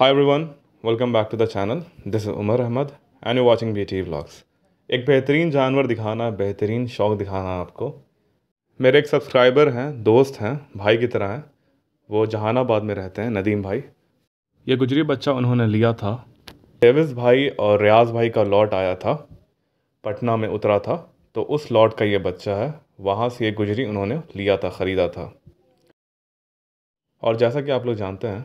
High everyone welcome back to the channel this is Umar Ahmad and you watching B T Vlogs. एक बेहतरीन जानवर दिखाना बेहतरीन शौक़ दिखाना आपको मेरे एक सब्सक्राइबर हैं दोस्त हैं भाई की तरह हैं वो जहानाबाद में रहते हैं नदीम भाई ये गुजरी बच्चा उन्होंने लिया था डेविस भाई और रियाज भाई का लॉट आया था पटना में उतरा था तो उस लॉट का ये बच्चा है वहाँ से ये गुजरी उन्होंने लिया था ख़रीदा था और जैसा कि आप लोग जानते हैं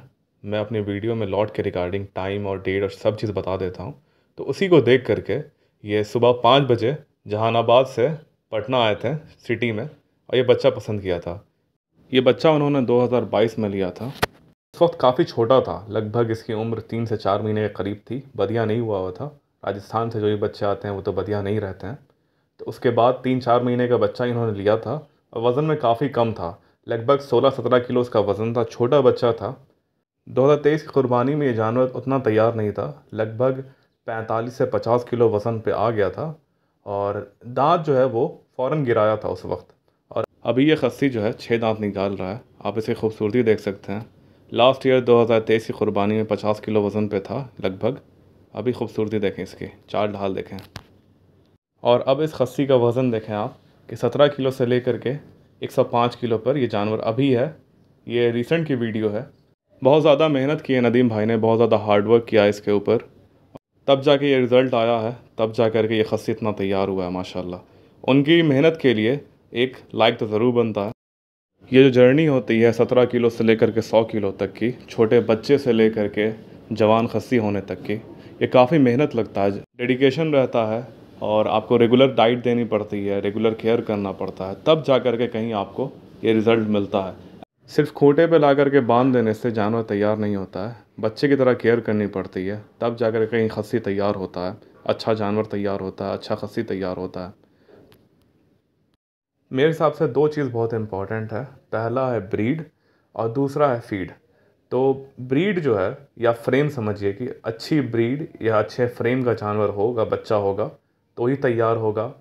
मैं अपने वीडियो में लौट के रिगार्डिंग टाइम और डेट और सब चीज़ बता देता हूँ तो उसी को देख करके ये सुबह पाँच बजे जहानाबाद से पटना आए थे सिटी में और ये बच्चा पसंद किया था ये बच्चा उन्होंने 2022 में लिया था इस वक्त काफ़ी छोटा था लगभग इसकी उम्र तीन से चार महीने के करीब थी बदिया नहीं हुआ हुआ था राजस्थान से जो ये बच्चे आते हैं वो तो बदिया नहीं रहते हैं तो उसके बाद तीन चार महीने का बच्चा इन्होंने लिया था और वज़न में काफ़ी कम था लगभग सोलह सत्रह किलो उसका वज़न था छोटा बच्चा था दो हज़ार तेईस की कुर्बानी में ये जानवर उतना तैयार नहीं था लगभग पैंतालीस से पचास किलो वज़न पे आ गया था और दांत जो है वो फ़ौर गिराया था उस वक्त और अभी ये खस्सी जो है छः दांत निकाल रहा है आप इसकी खूबसूरती देख सकते हैं लास्ट ईयर 2023 की कुर्बानी में 50 किलो वज़न पे था लगभग अभी खूबसूरती देखें इसकी चार ढाल देखें और अब इस खस्सी का वज़न देखें आप कि सत्रह किलो से लेकर के एक सौ पाँच किलो पर ये जानवर अभी है ये रिसेंट की वीडियो है बहुत ज़्यादा मेहनत की है नदीम भाई ने बहुत ज़्यादा हार्डवर्क किया है इसके ऊपर तब जाके ये रिज़ल्ट आया है तब जा कर के ये खस्सी इतना तैयार हुआ है माशाल्लाह उनकी मेहनत के लिए एक लाइक तो ज़रूर बनता है ये जो जर्नी होती है सत्रह किलो से लेकर के सौ किलो तक की छोटे बच्चे से लेकर के जवान खस्सी होने तक की ये काफ़ी मेहनत लगता है डेडिकेशन रहता है और आपको रेगुलर डाइट देनी पड़ती है रेगुलर केयर करना पड़ता है तब जा कर के कहीं आपको ये रिज़ल्ट मिलता है सिर्फ खूंटे पे ला करके बांध देने से जानवर तैयार नहीं होता है बच्चे की तरह केयर करनी पड़ती है तब जा कर कहीं खस्सी तैयार होता है अच्छा जानवर तैयार होता है अच्छा खस्सी तैयार होता है मेरे हिसाब से दो चीज़ बहुत इम्पॉर्टेंट है पहला है ब्रीड और दूसरा है फीड तो ब्रीड जो है या फ्रेम समझिए कि अच्छी ब्रीड या अच्छे फ्रेम का जानवर होगा बच्चा होगा तो ही तैयार होगा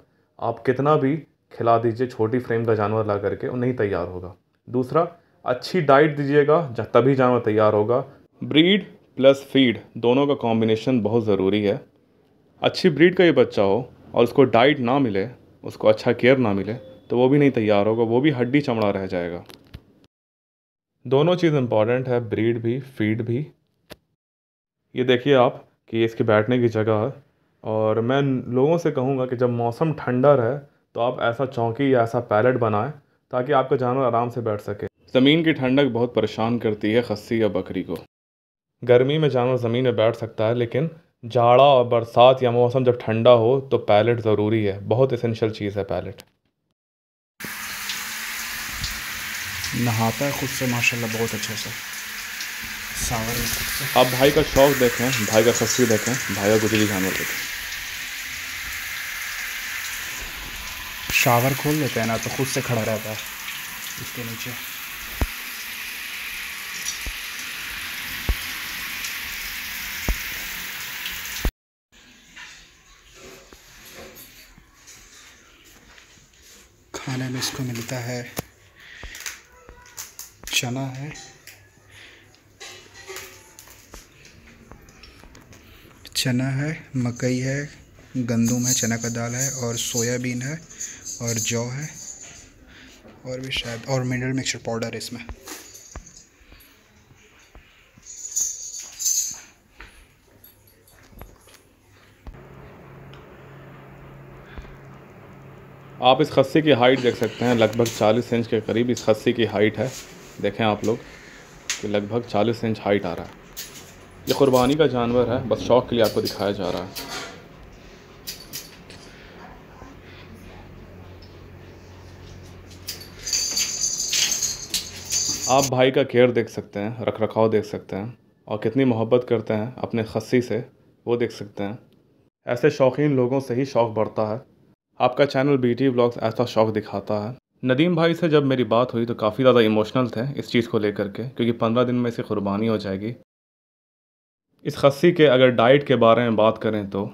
आप कितना भी खिला दीजिए छोटी फ्रेम का जानवर ला करके वो नहीं तैयार होगा दूसरा अच्छी डाइट दीजिएगा तभी जानवर तैयार होगा ब्रीड प्लस फीड दोनों का कॉम्बिनेशन बहुत ज़रूरी है अच्छी ब्रीड का ये बच्चा हो और उसको डाइट ना मिले उसको अच्छा केयर ना मिले तो वो भी नहीं तैयार होगा वो भी हड्डी चमड़ा रह जाएगा दोनों चीज़ इम्पॉर्टेंट है ब्रीड भी फीड भी ये देखिए आप कि इसके बैठने की जगह और मैं लोगों से कहूँगा कि जब मौसम ठंडा रहे तो आप ऐसा चौकी या ऐसा पैलेट बनाएं ताकि आपका जानवर आराम से बैठ सके ज़मीन की ठंडक बहुत परेशान करती है खस्सी या बकरी को गर्मी में जानवर ज़मीन में बैठ सकता है लेकिन जाड़ा और बरसात या मौसम जब ठंडा हो तो पैलेट ज़रूरी है बहुत इसेंशियल चीज़ है पैलेट नहाता है खुद से माशाल्लाह बहुत अच्छे से सावर आप भाई का शौक देखें भाई का खस्सी देखें भाई का गुजरी जानवर देखें शावर खोल लेते हैं ना तो खुद से खड़ा रहता है इसके नीचे खाने में इसको मिलता है चना है चना है मकई है गंदुम है चना का दाल है और सोयाबीन है और जौ है और भी शायद और मिनरल मिक्सचर पाउडर है इसमें आप इस खस्सी की हाइट देख सकते हैं लगभग 40 इंच के करीब इस खस्सी की हाइट है देखें आप लोग कि लगभग 40 इंच हाइट आ रहा है ये क़ुरबानी का जानवर है बस शौक़ के लिए आपको दिखाया जा रहा है आप भाई का केयर देख सकते हैं रख रखाव देख सकते हैं और कितनी मोहब्बत करते हैं अपने खस्सी से वो देख सकते हैं ऐसे शौकीन लोगों से ही शौक़ बढ़ता है आपका चैनल बी टी ब्लॉग्स ऐसा शौक़ दिखाता है नदीम भाई से जब मेरी बात हुई तो काफ़ी ज़्यादा इमोशनल थे इस चीज़ को लेकर के क्योंकि पंद्रह दिन में इसे कुर्बानी हो जाएगी इस खस्सी के अगर डाइट के बारे में बात करें तो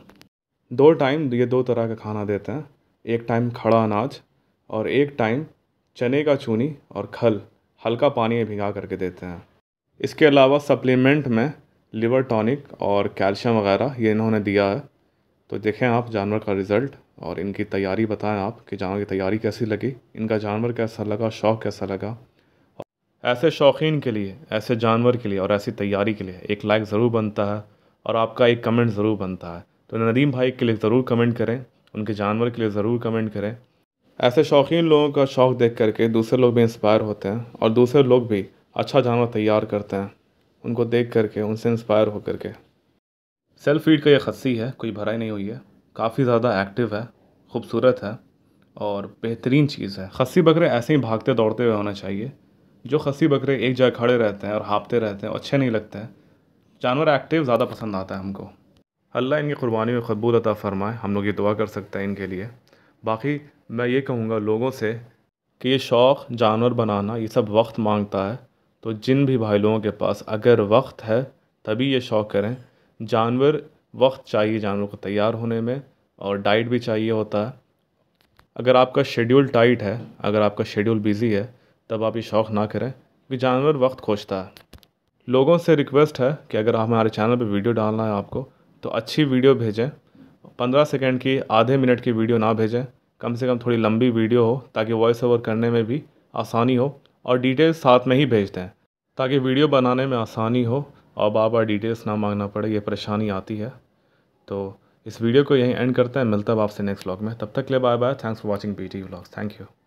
दो टाइम ये दो तरह का खाना देते हैं एक टाइम खड़ा अनाज और एक टाइम चने का चूनी और खल हल्का पानी में भिगा करके देते हैं इसके अलावा सप्लीमेंट में लिवर टॉनिक और कैल्शियम वगैरह ये इन्होंने दिया है तो देखें आप जानवर का रिज़ल्ट और इनकी तैयारी बताएं आप कि जानवर की तैयारी कैसी लगी इनका जानवर कैसा लगा शौक़ कैसा लगा ऐसे शौकीन के लिए ऐसे जानवर के लिए और ऐसी तैयारी के लिए एक लाइक ज़रूर बनता है और आपका एक कमेंट ज़रूर बनता है तो नदीम भाई के लिए ज़रूर कमेंट करें उनके जानवर के लिए ज़रूर कमेंट करें ऐसे शौकीन लोगों का शौक़ देख करके दूसरे लोग भी इंस्पायर होते हैं और दूसरे लोग भी अच्छा जानवर तैयार करते हैं उनको देख करके उनसे इंस्पायर हो के सेल्फ फीड का ये खस्सी है कोई भराई नहीं हुई है काफ़ी ज़्यादा एक्टिव है खूबसूरत है और बेहतरीन चीज़ है खस्सी बकरे ऐसे ही भागते दौड़ते हुए होना चाहिए जो खस्सी बकरे एक जगह खड़े रहते हैं और हाँपते रहते हैं अच्छे नहीं लगते हैं जानवर एक्टिव ज़्यादा पसंद आता है हमको अल्लाह इनकी कुर्बानी में कबूल अता फ़रमाए हम लोग ये दुआ कर सकते हैं इनके लिए बाकी मैं ये कहूँगा लोगों से कि ये शौक़ जानवर बनाना ये सब वक्त मांगता है तो जिन भी भाई लोगों के पास अगर वक्त है तभी ये शौक़ करें जानवर वक्त चाहिए जानवर को तैयार होने में और डाइट भी चाहिए होता है अगर आपका शेड्यूल टाइट है अगर आपका शेड्यूल बिज़ी है तब आप ये शौक़ ना करें क्योंकि जानवर वक्त खोजता है लोगों से रिक्वेस्ट है कि अगर हमारे चैनल पर वीडियो डालना है आपको तो अच्छी वीडियो भेजें पंद्रह सेकेंड की आधे मिनट की वीडियो ना भेजें कम से कम थोड़ी लंबी वीडियो हो ताकि वॉइस ओवर करने में भी आसानी हो और डिटेल्स साथ में ही भेज दें ताकि वीडियो बनाने में आसानी हो और बार बार डिटेल्स ना मांगना पड़े ये परेशानी आती है तो इस वीडियो को यहीं एंड करते हैं मिलता है आपसे नेक्स्ट व्लॉग में तब तक के लिए bye bye thanks for P T vlogs thank you